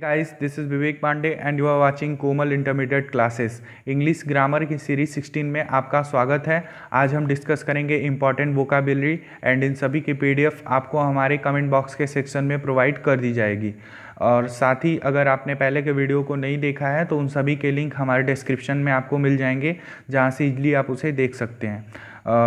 Guys this is Vivek Pandey and you are watching Komal intermediate classes English grammar की series 16 में आपका स्वागत है आज हम डिस्कस करेंगे इंपॉर्टेंट वोकाबिलरी एंड इन सभी की पीडीएफ आपको हमारे कमेंट बॉक्स के सेक्शन में प्रोवाइड कर दी जाएगी और साथ ही अगर आपने पहले के वीडियो को नहीं देखा है तो उन सभी के लिंक हमारे डिस्क्रिप्शन में आपको मिल जाएंगे जहाँ से इजली आप उसे देख सकते हैं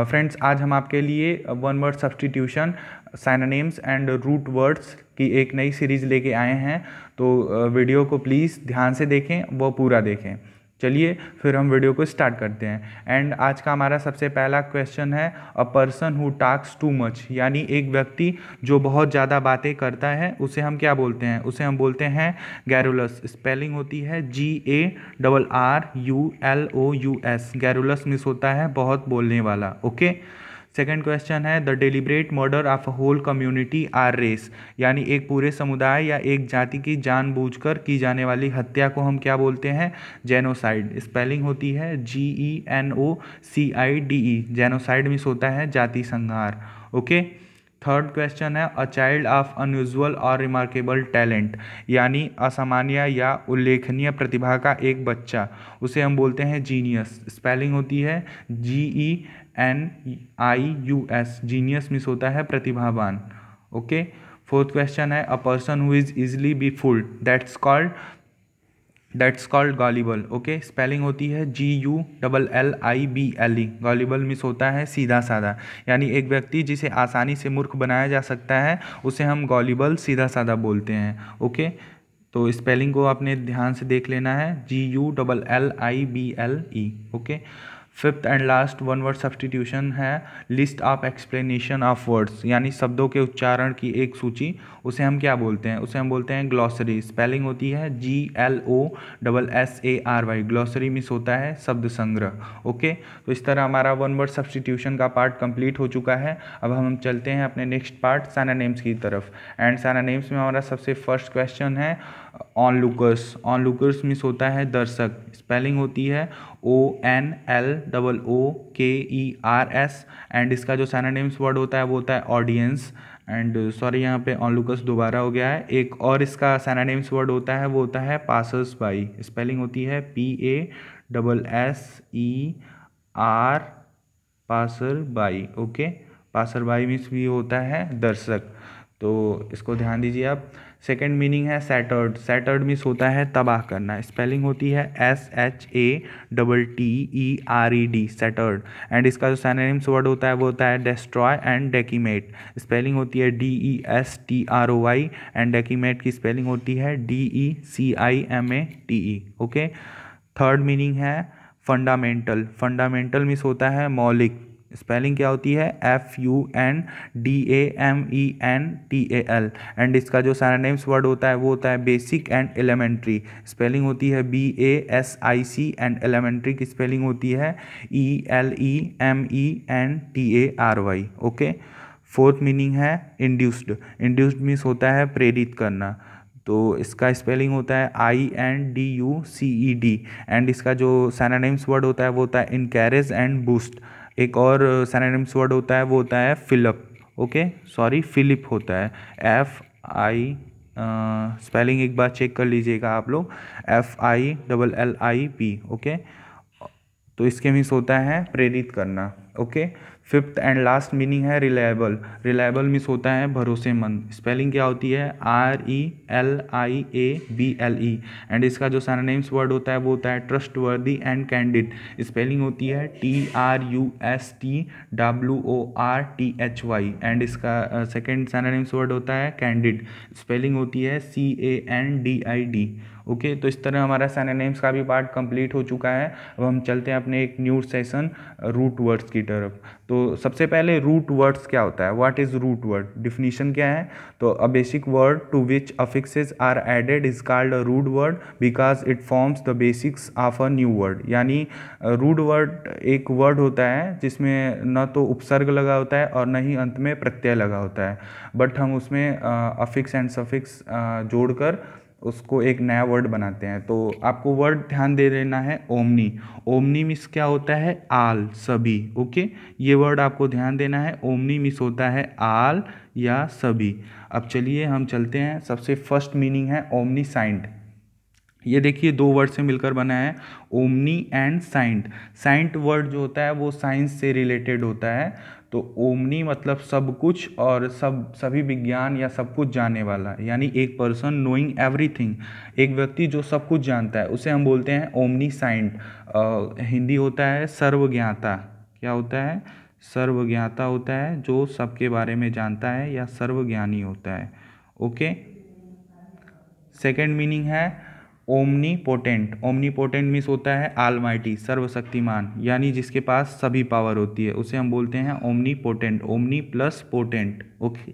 फ्रेंड्स uh, आज हम आपके लिए one word substitution synonyms and root words की एक नई सीरीज़ लेके आए हैं तो वीडियो को प्लीज़ ध्यान से देखें वो पूरा देखें चलिए फिर हम वीडियो को स्टार्ट करते हैं एंड आज का हमारा सबसे पहला क्वेश्चन है a person who talks too much यानी एक व्यक्ति जो बहुत ज़्यादा बातें करता है उसे हम क्या बोलते हैं उसे हम बोलते हैं गैरुलस स्पेलिंग होती है G A double R U L O U S garrulous means होता है बहुत बोलने वाला ओके okay? सेकंड क्वेश्चन है the deliberate murder of a whole community or race यानी एक पूरे समुदाय या एक जाति की जानबूझकर की जाने वाली हत्या को हम क्या बोलते हैं जेनोसाइड स्पेलिंग होती है G E N O C I D E genocide means होता है जाति संहार ओके थर्ड क्वेश्चन है अ चाइल्ड ऑफ अनयूजल और रिमार्केबल टैलेंट यानी असामान्य या उल्लेखनीय प्रतिभा का एक बच्चा उसे हम बोलते हैं जीनियस स्पेलिंग होती है G E e N I U S genius means होता है प्रतिभावान ओके फोर्थ क्वेश्चन है a person who is easily be fooled that's called that's called gullible okay spelling होती है G U double L I B L E gullible means होता है सीधा साधा यानी एक व्यक्ति जिसे आसानी से मूर्ख बनाया जा सकता है उसे हम गॉलीबल सीधा साधा बोलते हैं ओके okay? तो स्पेलिंग को आपने ध्यान से देख लेना है G U double L I B L E okay fifth and last one word substitution है list of explanation of words यानी शब्दों के उच्चारण की एक सूची उसे हम क्या बोलते हैं उसे हम बोलते हैं ग्लॉसरी स्पेलिंग होती है G L O double S A R Y glossary means होता है शब्द संग्रह ओके तो इस तरह हमारा वन वर्ड सब्सटीट्यूशन का पार्ट कंप्लीट हो चुका है अब हम चलते हैं अपने नेक्स्ट पार्ट साना नेम्स की तरफ एंड साना नेम्स में हमारा सबसे फर्स्ट क्वेश्चन है onlookers onlookers means होता है दर्शक स्पेलिंग होती है O N L double O K E R S and इसका जो सैनाडेम्स वर्ड होता है वो होता है ऑडियंस एंड सॉरी यहाँ पे ऑन लुकर्स दोबारा हो गया है एक और इसका सैनाडेम्स वर्ड होता है वो होता है पासर्स बाई स्पेलिंग होती है P A double S E R passer by okay passer by means भी होता है दर्शक तो इसको ध्यान दीजिए आप सेकंड मीनिंग है सैटर्ड सैटर्ड मीस होता है तबाह करना स्पेलिंग होती है S H A double T E R E D shattered and इसका जो सैनिम्स वर्ड होता है वो होता है डेस्ट्रॉय एंड डेकीमेट स्पेलिंग होती है D E S T R O I and decimate की स्पेलिंग होती है D E C I M A T E okay third meaning है फंडामेंटल फंडामेंटल मिस होता है मौलिक स्पेलिंग क्या होती है F U N D A M E N T A L and इसका जो सैरानेम्स वर्ड होता है वो होता है बेसिक एंड एलिमेंट्री स्पेलिंग होती है B A S I C and elementary की स्पेलिंग होती है E L E M E N T A R Y okay fourth meaning है इंड्यूस्ड इंड्यूस्ड मीन्स होता है प्रेरित करना तो इसका स्पेलिंग होता है I N D U C E D and इसका जो सैनानेम्स वर्ड होता है वो होता है इनकेरेज एंड बूस्ट एक और सैनानिम्स वर्ड होता है वो होता है फ़िलप ओके सॉरी फिलिप होता है एफ आई स्पेलिंग एक बार चेक कर लीजिएगा आप लोग F I double L I P okay तो इसके मीन्स होता है प्रेरित करना okay fifth and last meaning है रिलायबल रिलायबल मीन्स होता है भरोसेमंद स्पेलिंग क्या होती है R E L I A B L E and इसका जो नेम्स वर्ड होता है वो होता है ट्रस्ट वर्दी एंड कैंडिड स्पेलिंग होती है T R U S T W O R T H Y and इसका सेकेंड नेम्स वर्ड होता है कैंडिड स्पेलिंग होती है C A N D I D okay तो इस तरह हमारा सैनानेम्स का भी पार्ट कंप्लीट हो चुका है अब हम चलते हैं अपने एक न्यू सेशन रूट वर्ड्स की तरफ तो सबसे पहले रूट वर्ड्स क्या होता है what is root word definition क्या है तो a basic word to which affixes are added is called a root word because it forms the basics of a new word यानी रूट वर्ड एक word होता है जिसमें न तो उपसर्ग लगा होता है और न ही अंत में प्रत्यय लगा होता है बट हम उसमें अफिक्स एंड सफिक्स जोड़कर उसको एक नया वर्ड बनाते हैं तो आपको वर्ड ध्यान दे देना है ओमनी ओमनी मिस क्या होता है आल सभी ओके ये वर्ड आपको ध्यान देना है ओमनी मिस होता है आल या सभी अब चलिए हम चलते हैं सबसे फर्स्ट मीनिंग है ओमनी साइंट ये देखिए दो वर्ड से मिलकर बना है omni and scient scient word जो होता है वो साइंस से रिलेटेड होता है तो ओमनी मतलब सब कुछ और सब सभी विज्ञान या सब कुछ जानने वाला यानी एक पर्सन नोइंग एवरीथिंग एक व्यक्ति जो सब कुछ जानता है उसे हम बोलते हैं ओमनी साइंट हिंदी होता है सर्वज्ञाता क्या होता है सर्वज्ञाता होता है जो सबके बारे में जानता है या सर्वज्ञानी होता है ओके सेकेंड मीनिंग है omnipotent omnipotent means होता है आलमाइटी सर्वशक्तिमान यानी जिसके पास सभी पावर होती है उसे हम बोलते हैं omnipotent omni plus potent okay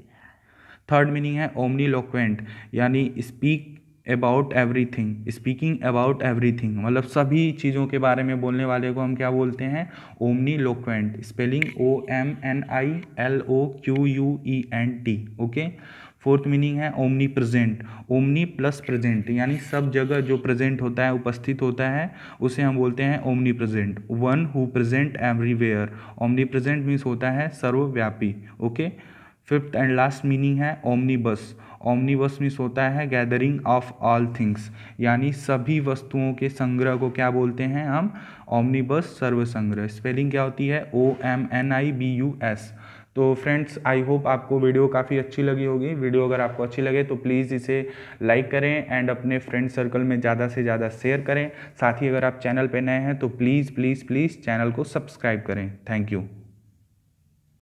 third meaning है ओमनी लोक्वेंट यानी speak about everything speaking about everything मतलब सभी चीज़ों के बारे में बोलने वाले को हम क्या बोलते हैं omniloquent spelling O M N I L O Q U E N T okay fourth meaning है omnipresent omni plus present यानी सब जगह जो प्रेजेंट होता है उपस्थित होता है उसे हम बोलते हैं omnipresent one who present everywhere omnipresent means होता है सर्वव्यापी okay fifth and last meaning है omnibus omnibus means होता है गैदरिंग ऑफ ऑल थिंग्स यानी सभी वस्तुओं के संग्रह को क्या बोलते हैं हम ओमनी बस सर्व संग्रह स्पेलिंग क्या होती है O M N I B U S तो फ्रेंड्स आई होप आपको वीडियो काफ़ी अच्छी लगी होगी वीडियो अगर आपको अच्छी लगे तो प्लीज़ इसे लाइक करें एंड अपने फ्रेंड सर्कल में ज़्यादा से ज़्यादा शेयर करें साथ ही अगर आप चैनल पर नए हैं तो प्लीज़ प्लीज़ प्लीज़ चैनल को सब्सक्राइब करें थैंक यू